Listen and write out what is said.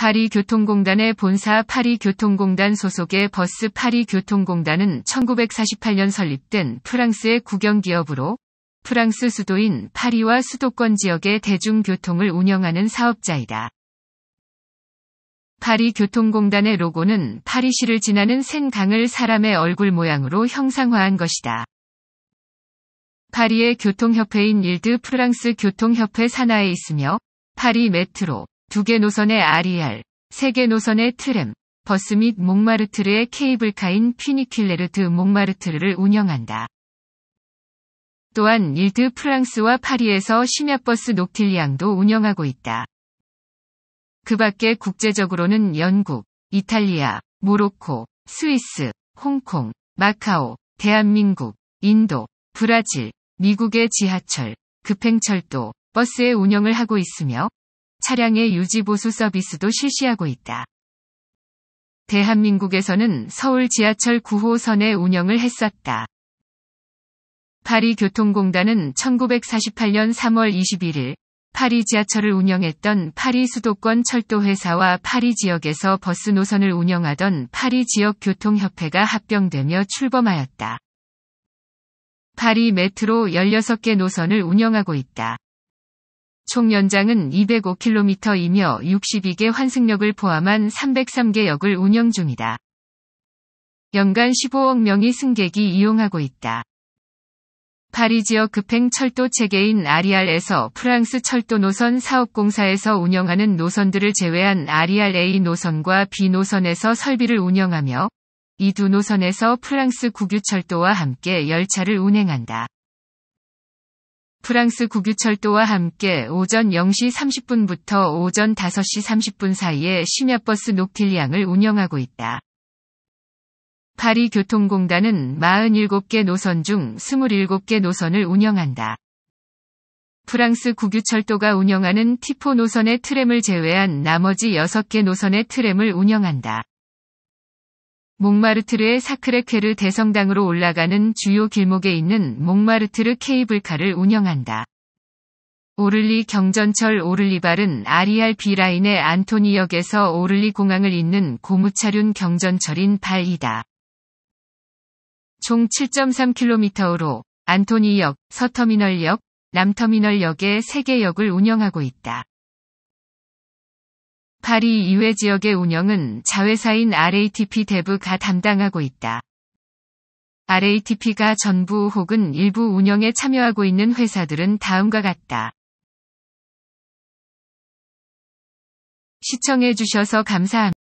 파리교통공단의 본사 파리교통공단 소속의 버스 파리교통공단은 1948년 설립된 프랑스의 국영기업으로 프랑스 수도인 파리와 수도권 지역의 대중교통을 운영하는 사업자이다. 파리교통공단의 로고는 파리시를 지나는 생강을 사람의 얼굴 모양으로 형상화한 것이다. 파리의 교통협회인 일드 프랑스 교통협회 산하에 있으며 파리 메트로, 두개 노선의 RER, 세개 노선의 트램, 버스 및 몽마르트르의 케이블카인 피니킬레르드 몽마르트르를 운영한다. 또한 일드 프랑스와 파리에서 심야버스 녹틸리앙도 운영하고 있다. 그 밖에 국제적으로는 영국, 이탈리아, 모로코, 스위스, 홍콩, 마카오, 대한민국, 인도, 브라질, 미국의 지하철, 급행철도, 버스의 운영을 하고 있으며 차량의 유지보수 서비스도 실시하고 있다. 대한민국에서는 서울 지하철 9호선의 운영을 했었다. 파리 교통공단은 1948년 3월 21일 파리 지하철을 운영했던 파리 수도권 철도회사와 파리 지역에서 버스 노선을 운영하던 파리 지역 교통협회가 합병되며 출범하였다. 파리 메트로 16개 노선을 운영하고 있다. 총 연장은 205km이며 62개 환승역을 포함한 303개 역을 운영 중이다. 연간 15억 명이 승객이 이용하고 있다. 파리 지역 급행 철도 체계인 RER에서 프랑스 철도 노선 사업공사에서 운영하는 노선들을 제외한 RERA 노선과 B 노선에서 설비를 운영하며 이 두 노선에서 프랑스 국유철도와 함께 열차를 운행한다. 프랑스 국유철도와 함께 오전 0시 30분부터 오전 5시 30분 사이에 심야버스 녹틸량을 운영하고 있다. 파리 교통공단은 47개 노선 중 27개 노선을 운영한다. 프랑스 국유철도가 운영하는 티포 노선의 트램을 제외한 나머지 6개 노선의 트램을 운영한다. 몽마르트르의 사크레케르 대성당으로 올라가는 주요 길목에 있는 몽마르트르 케이블카를 운영한다. 오를리 경전철 오를리발은 아리알 b 라인의 안토니역에서 오를리 공항을 잇는 고무차륜 경전철인 발이다. 총 7.3km로 안토니역, 서터미널역, 남터미널역의 3개 역을 운영하고 있다. 파리 이외 지역의 운영은 자회사인 RATP 대브가 담당하고 있다. RATP가 전부 혹은 일부 운영에 참여하고 있는 회사들은 다음과 같다. 시청해주셔서 감사합니다.